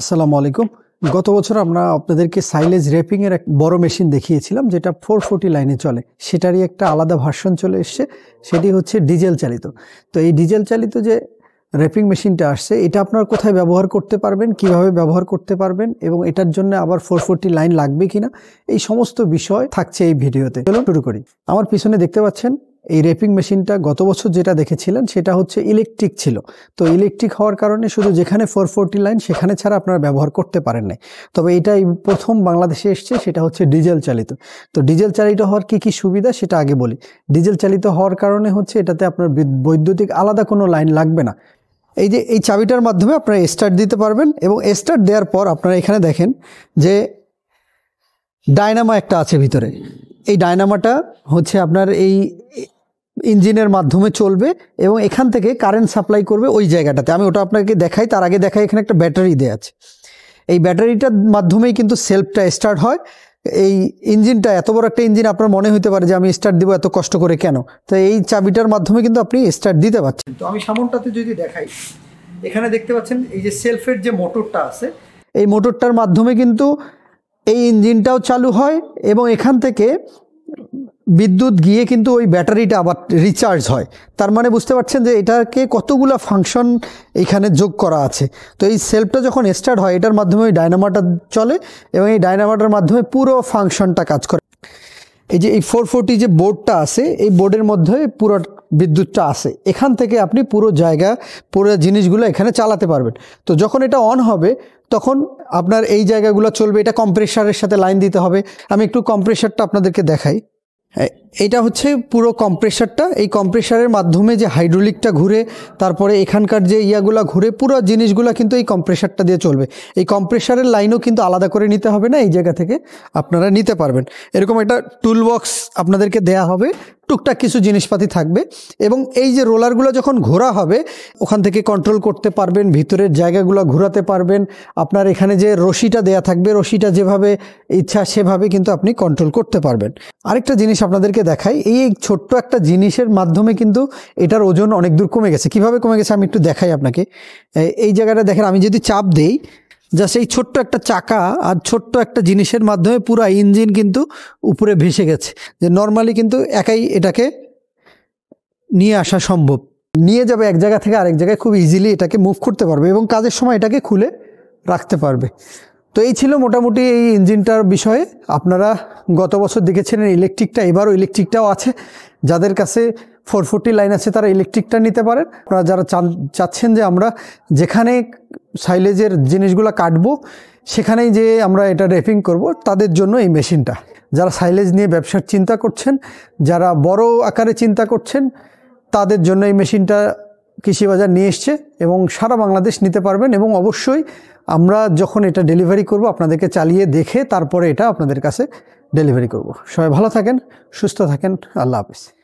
আসসালামু আলাইকুম গত বছর আমরা আপনাদেরকে সাইলেজ এর এক বড় মেশিন দেখিয়েছিলাম যেটা ফোর ফোর্টি লাইনে চলে সেটারই একটা আলাদা ভার্সন চলে এসছে সেটি হচ্ছে ডিজেল চালিত তো এই ডিজেল চালিত যে র্যাপিং মেশিনটা আসছে এটা আপনার কোথায় ব্যবহার করতে পারবেন কিভাবে ব্যবহার করতে পারবেন এবং এটার জন্য আবার ফোর ফোরটি লাইন লাগবে কিনা এই সমস্ত বিষয় থাকছে এই ভিডিওতে চলুন শুরু করি আমার পিছনে দেখতে পাচ্ছেন এই রেপিং মেশিনটা গত বছর যেটা দেখেছিলেন সেটা হচ্ছে ইলেকট্রিক ছিল তো ইলেকট্রিক হওয়ার কারণে শুধু যেখানে ফোর ফোরটি লাইন সেখানে ছাড়া আপনারা ব্যবহার করতে পারেন নাই তবে এটাই প্রথম বাংলাদেশে এসছে সেটা হচ্ছে ডিজেল চালিত তো ডিজেল চালিত হওয়ার কি কি সুবিধা সেটা আগে বলি ডিজেল চালিত হওয়ার কারণে হচ্ছে এটাতে আপনার বৈদ্যুতিক আলাদা কোনো লাইন লাগবে না এই যে এই চাবিটার মাধ্যমে আপনারা স্টার্ট দিতে পারবেন এবং স্টার্ট দেওয়ার পর আপনারা এখানে দেখেন যে ডায়নামা একটা আছে ভিতরে এই ডায়নামাটা হচ্ছে আপনার এই ইঞ্জিনের মাধ্যমে চলবে এবং এখান থেকে কারেন্ট সাপ্লাই করবে ওই জায়গাটাতে আমি ওটা আপনাকে দেখাই তার আগে দেখাই এখানে একটা ব্যাটারি দেওয়া আছে এই ব্যাটারিটার মাধ্যমেই কিন্তু সেলফটা স্টার্ট হয় এই ইঞ্জিনটা এত বড় একটা ইঞ্জিন আপনার মনে হতে পারে যে আমি স্টার্ট দিব এত কষ্ট করে কেন তো এই চাবিটার মাধ্যমে কিন্তু আপনি স্টার্ট দিতে পারছেন তো আমি সামনটাতে যদি দেখাই এখানে দেখতে পাচ্ছেন এই যে সেলফের যে মোটরটা আছে এই মোটরটার মাধ্যমে কিন্তু এই ইঞ্জিনটাও চালু হয় এবং এখান থেকে বিদ্যুৎ গিয়ে কিন্তু ওই ব্যাটারিটা আবার রিচার্জ হয় তার মানে বুঝতে পারছেন যে এটাকে কতগুলো ফাংশন এখানে যোগ করা আছে তো এই সেলফটা যখন স্টার্ট হয় এটার মাধ্যমে ওই ডায়নামাটা চলে এবং এই ডায়নামাটার মাধ্যমে পুরো ফাংশনটা কাজ করে এই যে এই ফোর ফোরটি যে বোর্ডটা আছে এই বোর্ডের মধ্যে পুরো বিদ্যুৎটা আসে এখান থেকে আপনি পুরো জায়গা পুরো জিনিসগুলো এখানে চালাতে পারবেন তো যখন এটা অন হবে তখন আপনার এই জায়গাগুলো চলবে এটা কম্প্রেসারের সাথে লাইন দিতে হবে আমি একটু কম্প্রেসারটা আপনাদেরকে দেখাই Hey. এটা হচ্ছে পুরো কম্প্রেসারটা এই কম্প্রেসারের মাধ্যমে যে হাইড্রোলিকটা ঘুরে তারপরে এখানকার যে ইয়াগুলা ঘুরে পুরো জিনিসগুলো কিন্তু এই কম্প্রেসারটা দিয়ে চলবে এই কম্প্রেসারের লাইনও কিন্তু আলাদা করে নিতে হবে না এই জায়গা থেকে আপনারা নিতে পারবেন এরকম একটা টুল বক্স আপনাদেরকে দেয়া হবে টুকটাক কিছু জিনিসপাতি থাকবে এবং এই যে রোলারগুলো যখন ঘোরা হবে ওখান থেকে কন্ট্রোল করতে পারবেন ভিতরের জায়গাগুলো ঘোরাতে পারবেন আপনার এখানে যে রশিটা দেয়া থাকবে রশিটা যেভাবে ইচ্ছা সেভাবে কিন্তু আপনি কন্ট্রোল করতে পারবেন আরেকটা জিনিস আপনাদেরকে আপনাদেরকে দেখাই এই ছোট্ট একটা জিনিসের মাধ্যমে কিন্তু এটার ওজন অনেক দূর কমে গেছে কিভাবে কমে গেছে আমি একটু দেখাই আপনাকে এই জায়গাটা দেখেন আমি যদি চাপ দেই যা সেই ছোট্ট একটা চাকা আর ছোট্ট একটা জিনিসের মাধ্যমে পুরো ইঞ্জিন কিন্তু উপরে ভেসে গেছে যে নর্মালি কিন্তু একাই এটাকে নিয়ে আসা সম্ভব নিয়ে যাবে এক জায়গা থেকে আরেক জায়গায় খুব ইজিলি এটাকে মুভ করতে পারবে এবং কাজের সময় এটাকে খুলে রাখতে পারবে তো এই ছিল মোটামুটি এই ইঞ্জিনটার বিষয়ে আপনারা গত বছর দেখেছিলেন ইলেকট্রিকটা এবারও ইলেকট্রিকটাও আছে যাদের কাছে ফোর ফোরটি লাইন আছে তারা ইলেকট্রিকটা নিতে পারেন আপনারা যারা চাচ্ছেন যে আমরা যেখানে সাইলেজের জিনিসগুলো কাটবো সেখানেই যে আমরা এটা রেপিং করব তাদের জন্য এই মেশিনটা যারা সাইলেজ নিয়ে ব্যবসার চিন্তা করছেন যারা বড় আকারে চিন্তা করছেন তাদের জন্য এই মেশিনটা কৃষি বাজার নিয়ে এসছে এবং সারা বাংলাদেশ নিতে পারবেন এবং অবশ্যই আমরা যখন এটা ডেলিভারি করব আপনাদেরকে চালিয়ে দেখে তারপরে এটা আপনাদের কাছে ডেলিভারি করব সবাই ভালো থাকেন সুস্থ থাকেন আল্লাহ হাফিজ